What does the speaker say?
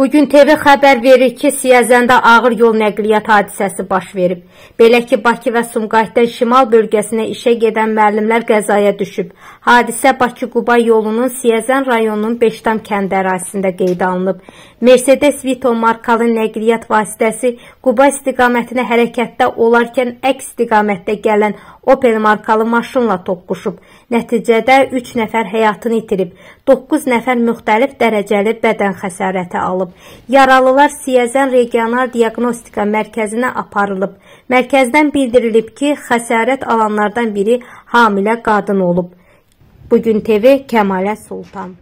Bugün TV xəbər verir ki, Siyəzəndə ağır yol nəqliyyat hadisəsi baş verib. Belə ki, Bakı və Sumqayıtdan şimal bölgəsinə işə gedən müəllimlər qəzaya düşüb. Hadisə Bakı-Quba yolunun Siyəzən rayonunun Beşdam kəndi ərazisində qeydə alınıb. Mercedes Vito markalı nəqliyyat vasitəsi Quba istiqamətinə hərəkətdə olarkən əks istiqamətdə gələn Opel markalı maşınla toqquşub. Nəticədə 3 nəfər həyatını itirib, 9 nəfər müxtəlif dərəcəli bədən xəsarəti alıb olunub. Yaralılar Siyəzən Regional Diagnostika Mərkəzinə aparılıb. Mərkəzdən bildirilib ki, xəsarət alanlardan biri hamilə qadın olub. Bugün TV Kəmalə Sultan.